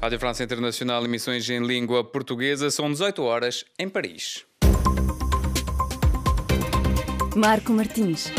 Rádio França Internacional, emissões em língua portuguesa, são 18 horas em Paris. Marco Martins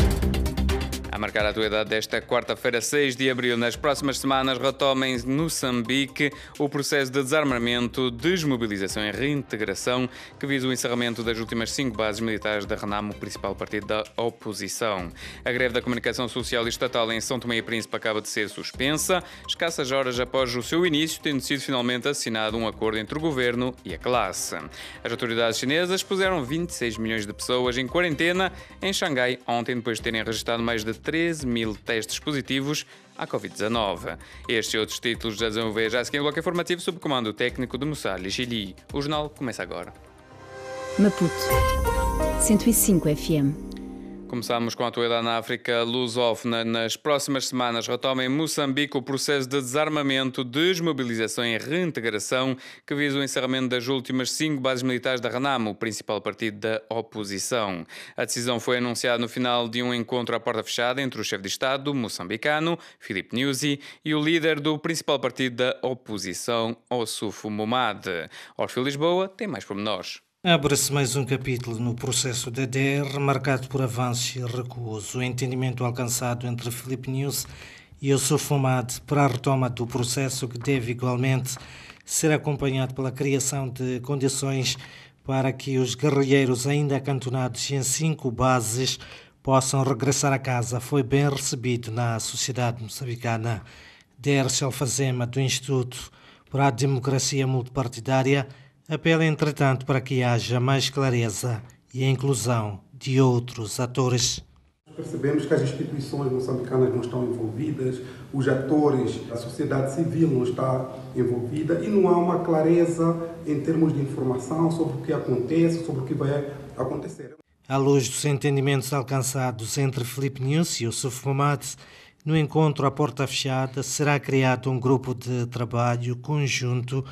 marcar a atualidade desta quarta-feira, 6 de abril. Nas próximas semanas, retomem em Moçambique o processo de desarmamento, desmobilização e reintegração que visa o encerramento das últimas cinco bases militares da Renamo, principal partido da oposição. A greve da comunicação social e estatal em São Tomé e Príncipe acaba de ser suspensa, escassas horas após o seu início, tendo sido finalmente assinado um acordo entre o governo e a classe. As autoridades chinesas puseram 26 milhões de pessoas em quarentena em Xangai ontem, depois de terem registrado mais de 13 mil testes positivos à Covid-19. Estes e outros títulos já vão ver já a seguir bloco informativo sob comando técnico de Mussalli Chili. O jornal começa agora. Maputo 105 FM Começamos com a atualidade na África lusófona. Nas próximas semanas retoma em Moçambique o processo de desarmamento, desmobilização e reintegração que visa o encerramento das últimas cinco bases militares da RENAMO, principal partido da oposição. A decisão foi anunciada no final de um encontro à porta fechada entre o chefe de Estado moçambicano, Filipe Nyusi, e o líder do principal partido da oposição, Ossufo Momad. Orfeu Lisboa tem mais pormenores. Abre-se mais um capítulo no processo da DR, marcado por avanços e recuos. O entendimento alcançado entre Felipe News e o Fumad para a retoma do processo, que deve igualmente ser acompanhado pela criação de condições para que os guerrilheiros ainda acantonados em cinco bases possam regressar a casa, foi bem recebido na sociedade moçambicana. DR Alfazema, do Instituto para a Democracia Multipartidária, apela, entretanto, para que haja mais clareza e a inclusão de outros atores. Percebemos que as instituições moçambicanas não estão envolvidas, os atores, a sociedade civil não está envolvida e não há uma clareza em termos de informação sobre o que acontece, sobre o que vai acontecer. À luz dos entendimentos alcançados entre Felipe Nunes e o Sufumat, no encontro à porta fechada será criado um grupo de trabalho conjunto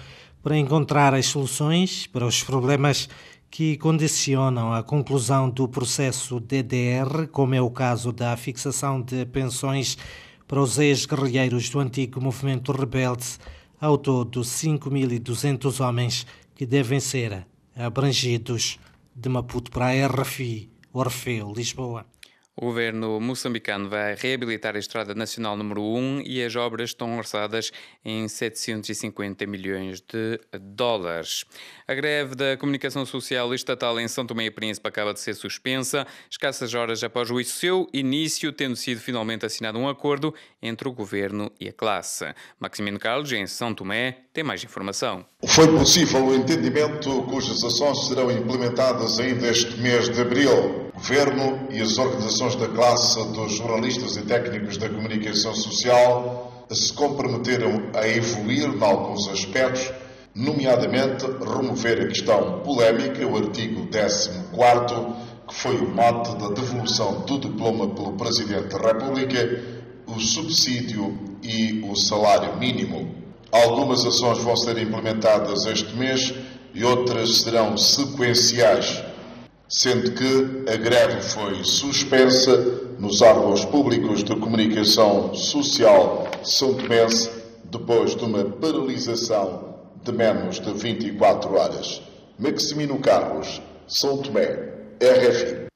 para encontrar as soluções para os problemas que condicionam a conclusão do processo DDR, como é o caso da fixação de pensões para os ex-guerrilheiros do antigo movimento rebelde, ao todo 5.200 homens que devem ser abrangidos de Maputo para a RFI, Orfeu, Lisboa. O governo moçambicano vai reabilitar a Estrada Nacional número 1 e as obras estão orçadas em 750 milhões de dólares. A greve da comunicação social estatal em São Tomé e Príncipe acaba de ser suspensa, escassas horas após o seu início, tendo sido finalmente assinado um acordo entre o governo e a classe. Maximino Carlos, em São Tomé, tem mais informação. Foi possível o entendimento cujas ações serão implementadas ainda este mês de abril. Governo e as organizações da classe dos jornalistas e técnicos da comunicação social se comprometeram a evoluir em alguns aspectos, nomeadamente remover a questão polémica, o artigo 14, que foi o mote da devolução do diploma pelo Presidente da República, o subsídio e o salário mínimo. Algumas ações vão ser implementadas este mês e outras serão sequenciais sendo que a greve foi suspensa nos órgãos públicos de comunicação social São Tomé depois de uma paralisação de menos de 24 horas. Maximino Carlos, São Tomé, RFI.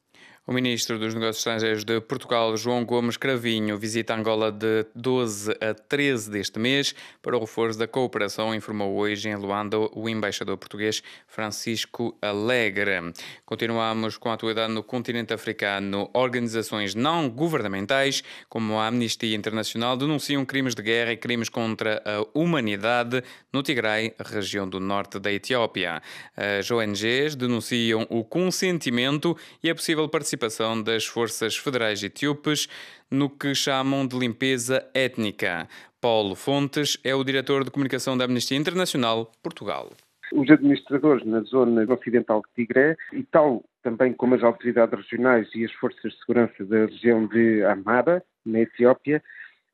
O ministro dos Negócios Estrangeiros de Portugal, João Gomes Cravinho, visita Angola de 12 a 13 deste mês para o reforço da cooperação, informou hoje em Luanda o embaixador português Francisco Alegre. Continuamos com a atualidade no continente africano. Organizações não governamentais, como a Amnistia Internacional, denunciam crimes de guerra e crimes contra a humanidade no Tigray, região do norte da Etiópia. As ONGs denunciam o consentimento e a é possível participação participação das forças federais etíopes no que chamam de limpeza étnica. Paulo Fontes é o diretor de comunicação da Amnistia Internacional Portugal. Os administradores na zona ocidental de Tigré e tal também como as autoridades regionais e as forças de segurança da região de Amara, na Etiópia,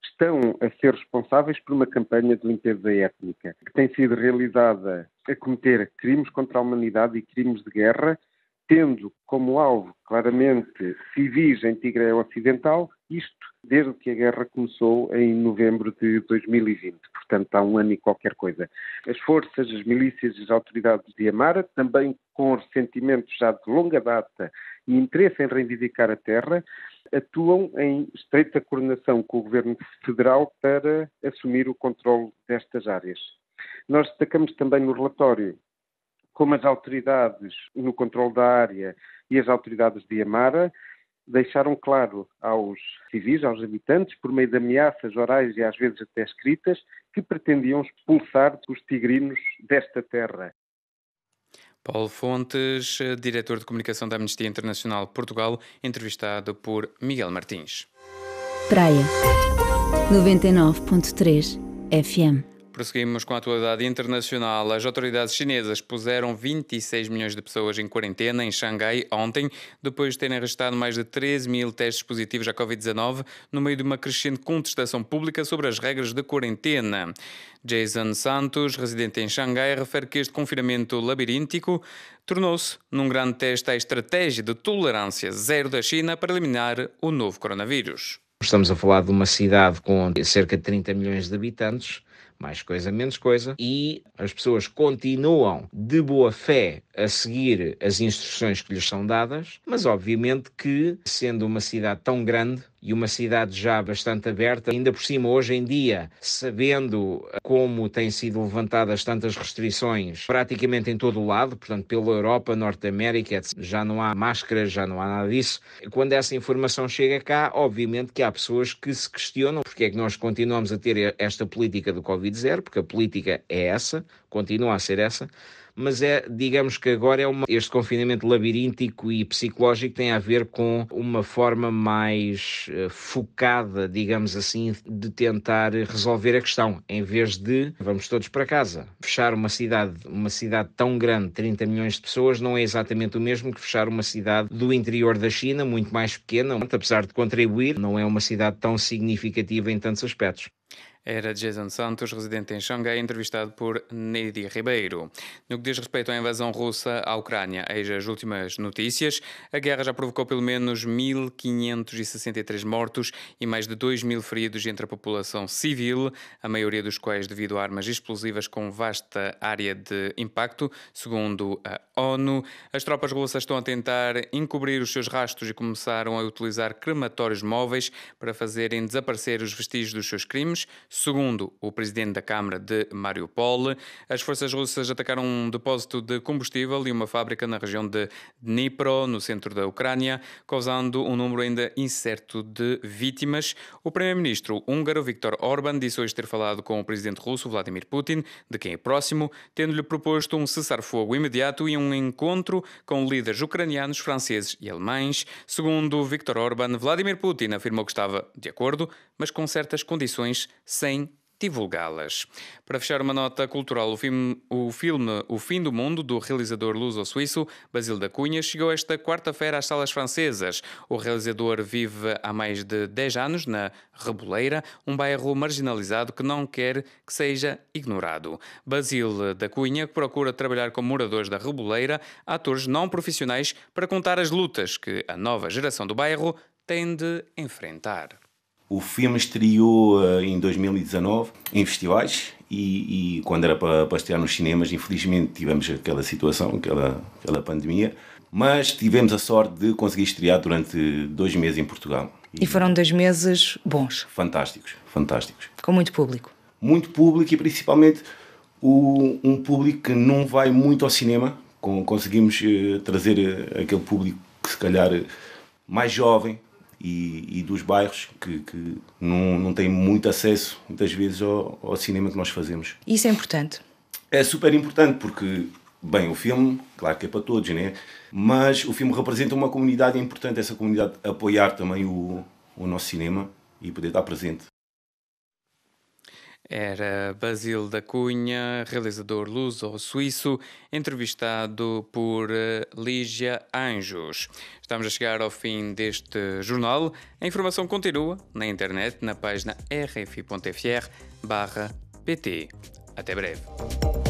estão a ser responsáveis por uma campanha de limpeza étnica que tem sido realizada a cometer crimes contra a humanidade e crimes de guerra tendo como alvo claramente civis em Tigre Ocidental, isto desde que a guerra começou em novembro de 2020, portanto há um ano e qualquer coisa. As forças, as milícias e as autoridades de Amara, também com ressentimentos já de longa data e interesse em reivindicar a terra, atuam em estreita coordenação com o governo federal para assumir o controle destas áreas. Nós destacamos também no relatório como as autoridades no controle da área e as autoridades de Amara deixaram claro aos civis, aos habitantes, por meio de ameaças orais e às vezes até escritas, que pretendiam expulsar os tigrinos desta terra. Paulo Fontes, diretor de comunicação da Amnistia Internacional Portugal, entrevistado por Miguel Martins. Praia 99.3 FM Prosseguimos com a atualidade internacional. As autoridades chinesas puseram 26 milhões de pessoas em quarentena em Xangai ontem, depois de terem registrado mais de 13 mil testes positivos à Covid-19, no meio de uma crescente contestação pública sobre as regras de quarentena. Jason Santos, residente em Xangai, refere que este confinamento labiríntico tornou-se num grande teste à estratégia de tolerância zero da China para eliminar o novo coronavírus. Estamos a falar de uma cidade com cerca de 30 milhões de habitantes, mais coisa, menos coisa, e as pessoas continuam de boa fé a seguir as instruções que lhes são dadas, mas obviamente que, sendo uma cidade tão grande, e uma cidade já bastante aberta, ainda por cima hoje em dia, sabendo eh, como têm sido levantadas tantas restrições praticamente em todo o lado, portanto pela Europa, Norte América, já não há máscaras, já não há nada disso. Quando essa informação chega cá, obviamente que há pessoas que se questionam porque é que nós continuamos a ter esta política do Covid-0, porque a política é essa, continua a ser essa mas é, digamos que agora é uma, este confinamento labiríntico e psicológico tem a ver com uma forma mais eh, focada, digamos assim, de tentar resolver a questão, em vez de vamos todos para casa. Fechar uma cidade, uma cidade tão grande, 30 milhões de pessoas, não é exatamente o mesmo que fechar uma cidade do interior da China, muito mais pequena, apesar de contribuir, não é uma cidade tão significativa em tantos aspectos. Era Jason Santos, residente em Xangai, entrevistado por Neidi Ribeiro. No que diz respeito à invasão russa à Ucrânia, eis as últimas notícias. A guerra já provocou pelo menos 1.563 mortos e mais de 2 mil feridos entre a população civil, a maioria dos quais devido a armas explosivas com vasta área de impacto, segundo a ONU. As tropas russas estão a tentar encobrir os seus rastros e começaram a utilizar crematórios móveis para fazerem desaparecer os vestígios dos seus crimes Segundo o presidente da Câmara de Mariupol, as forças russas atacaram um depósito de combustível e uma fábrica na região de Dnipro, no centro da Ucrânia, causando um número ainda incerto de vítimas. O primeiro-ministro húngaro Viktor Orban disse hoje ter falado com o presidente russo Vladimir Putin, de quem é próximo, tendo-lhe proposto um cessar-fogo imediato e um encontro com líderes ucranianos, franceses e alemães. Segundo Viktor Orban, Vladimir Putin afirmou que estava de acordo, mas com certas condições, sem divulgá-las. Para fechar uma nota cultural, o filme, o filme O Fim do Mundo, do realizador luso-suíço Basílio da Cunha, chegou esta quarta-feira às salas francesas. O realizador vive há mais de 10 anos na Reboleira, um bairro marginalizado que não quer que seja ignorado. Basílio da Cunha procura trabalhar com moradores da Reboleira, atores não profissionais, para contar as lutas que a nova geração do bairro tem de enfrentar. O filme estreou eh, em 2019 em festivais e, e quando era para, para estrear nos cinemas, infelizmente tivemos aquela situação, aquela, aquela pandemia, mas tivemos a sorte de conseguir estrear durante dois meses em Portugal. E, e foram dois meses bons. Fantásticos, fantásticos. Com muito público. Muito público e principalmente o, um público que não vai muito ao cinema, conseguimos eh, trazer eh, aquele público que se calhar mais jovem, e, e dos bairros que, que, não, não têm muito acesso, muitas vezes, ao, ao cinema que nós fazemos. Isso é importante? É super importante porque Bem, o filme, claro que é para todos, né? Mas o filme representa uma comunidade e é importante essa comunidade apoiar também o, o nosso cinema e poder estar presente. Era Basílio da Cunha, realizador luso-suíço, entrevistado por eh, Lígia Anjos. Estamos a chegar ao fim deste jornal. A informação continua na internet, na página rfi.fr/pt. Até breve.